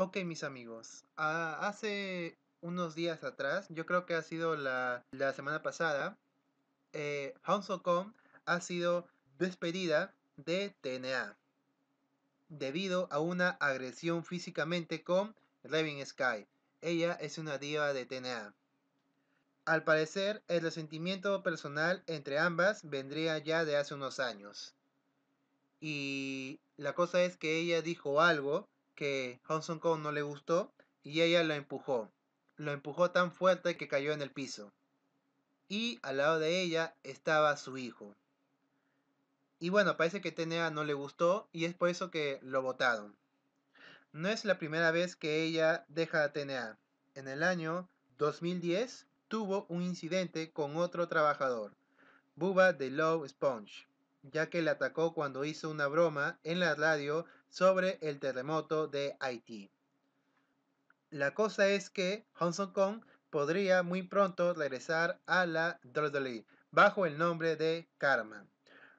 Ok, mis amigos, hace unos días atrás, yo creo que ha sido la, semana pasada, eh, so Kong ha sido despedida de TNA debido a una agresión físicamente con Raven Sky. Ella es una diva de TNA. Al parecer, el resentimiento personal entre ambas vendría ya de hace unos años. Y la cosa es que ella dijo algo que Hanson Kong no le gustó y ella lo empujó. Lo empujó tan fuerte que cayó en el piso. Y al lado de ella estaba su hijo. Y bueno, parece que Tenea no le gustó y es por eso que lo votaron. No es la primera vez que ella deja a Tenea. En el año 2010 tuvo un incidente con otro trabajador, Buba de Love Sponge ya que le atacó cuando hizo una broma en la radio sobre el terremoto de Haití. La cosa es que Hong Kong podría muy pronto regresar a la WWE bajo el nombre de Karma.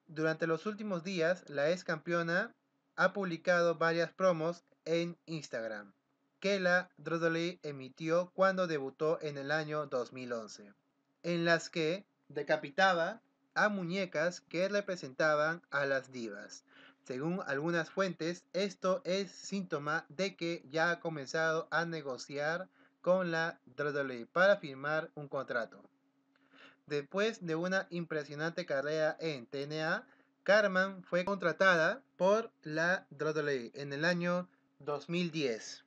Durante los últimos días, la ex campeona ha publicado varias promos en Instagram que la WWE emitió cuando debutó en el año 2011, en las que decapitaba a muñecas que representaban a las divas. Según algunas fuentes, esto es síntoma de que ya ha comenzado a negociar con la WWE para firmar un contrato. Después de una impresionante carrera en TNA, Carmen fue contratada por la WWE en el año 2010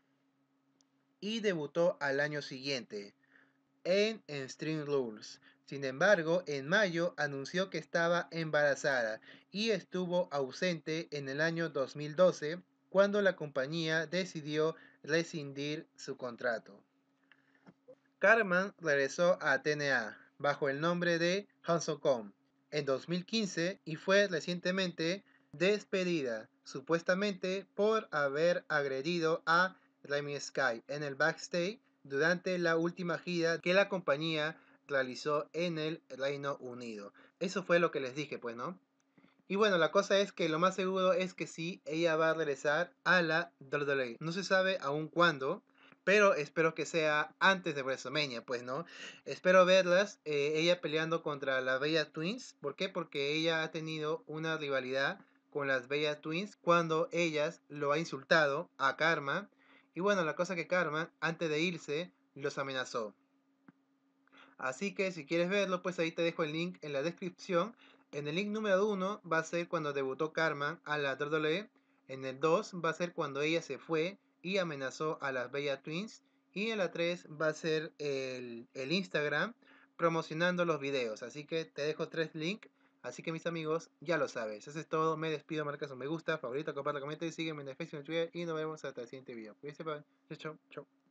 y debutó al año siguiente en, en Rules sin embargo, en mayo anunció que estaba embarazada y estuvo ausente en el año 2012 cuando la compañía decidió rescindir su contrato. Carman regresó a TNA bajo el nombre de Kong en 2015 y fue recientemente despedida, supuestamente por haber agredido a Remy Skype en el backstage durante la última gira que la compañía realizó en el Reino Unido. Eso fue lo que les dije, pues, ¿no? Y bueno, la cosa es que lo más seguro es que sí, ella va a regresar a la WWE. No se sabe aún cuándo, pero espero que sea antes de WrestleMania, pues, ¿no? Espero verlas, eh, ella peleando contra las Bella Twins. ¿Por qué? Porque ella ha tenido una rivalidad con las Bellas Twins cuando ellas lo ha insultado a Karma. Y bueno, la cosa que Karma, antes de irse, los amenazó. Así que si quieres verlo, pues ahí te dejo el link en la descripción. En el link número uno va a ser cuando debutó Carmen a la WWE. En el 2 va a ser cuando ella se fue y amenazó a las Bella Twins. Y en la 3 va a ser el, Instagram promocionando los videos. Así que te dejo tres links. Así que mis amigos, ya lo sabes. Eso es todo. Me despido. Marca su me gusta, favorito, comparte, comenta y sígueme en Facebook, Twitter. Y nos vemos hasta el siguiente video. Cuídense, Chao, chao.